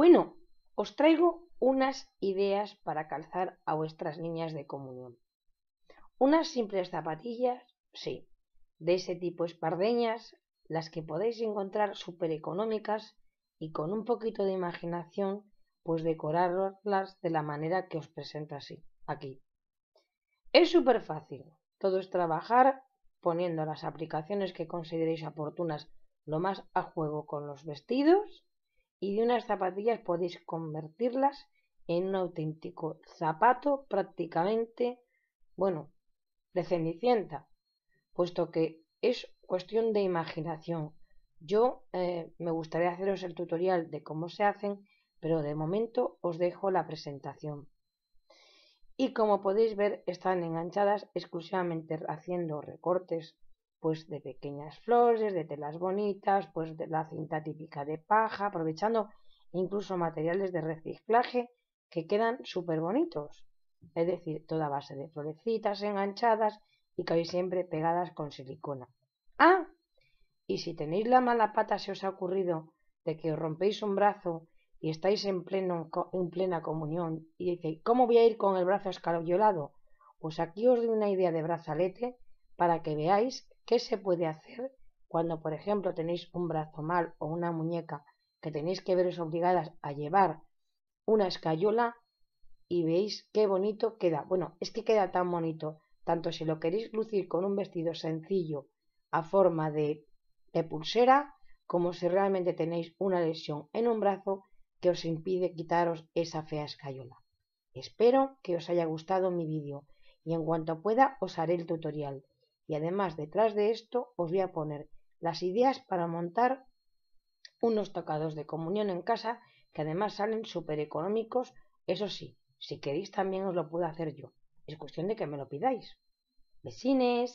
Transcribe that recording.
Bueno, os traigo unas ideas para calzar a vuestras niñas de comunión. Unas simples zapatillas, sí, de ese tipo espardeñas, las que podéis encontrar súper económicas y con un poquito de imaginación, pues decorarlas de la manera que os presento así, aquí. Es súper fácil, todo es trabajar poniendo las aplicaciones que consideréis oportunas lo más a juego con los vestidos y de unas zapatillas podéis convertirlas en un auténtico zapato prácticamente, bueno, de cenicienta, puesto que es cuestión de imaginación. Yo eh, me gustaría haceros el tutorial de cómo se hacen, pero de momento os dejo la presentación. Y como podéis ver, están enganchadas exclusivamente haciendo recortes pues de pequeñas flores, de telas bonitas, pues de la cinta típica de paja, aprovechando incluso materiales de reciclaje que quedan súper bonitos. Es decir, toda base de florecitas enganchadas y que hay siempre pegadas con silicona. ¡Ah! Y si tenéis la mala pata, se os ha ocurrido de que os rompéis un brazo y estáis en, en plena comunión y dice ¿cómo voy a ir con el brazo escalollado? Pues aquí os doy una idea de brazalete para que veáis ¿Qué se puede hacer cuando, por ejemplo, tenéis un brazo mal o una muñeca que tenéis que veros obligadas a llevar una escayola y veis qué bonito queda? Bueno, es que queda tan bonito, tanto si lo queréis lucir con un vestido sencillo a forma de, pulsera, como si realmente tenéis una lesión en un brazo que os impide quitaros esa fea escayola. Espero que os haya gustado mi vídeo y en cuanto pueda os haré el tutorial. Y además detrás de esto os voy a poner las ideas para montar unos tocados de comunión en casa que además salen súper económicos. Eso sí, si queréis también os lo puedo hacer yo. Es cuestión de que me lo pidáis. Vecines.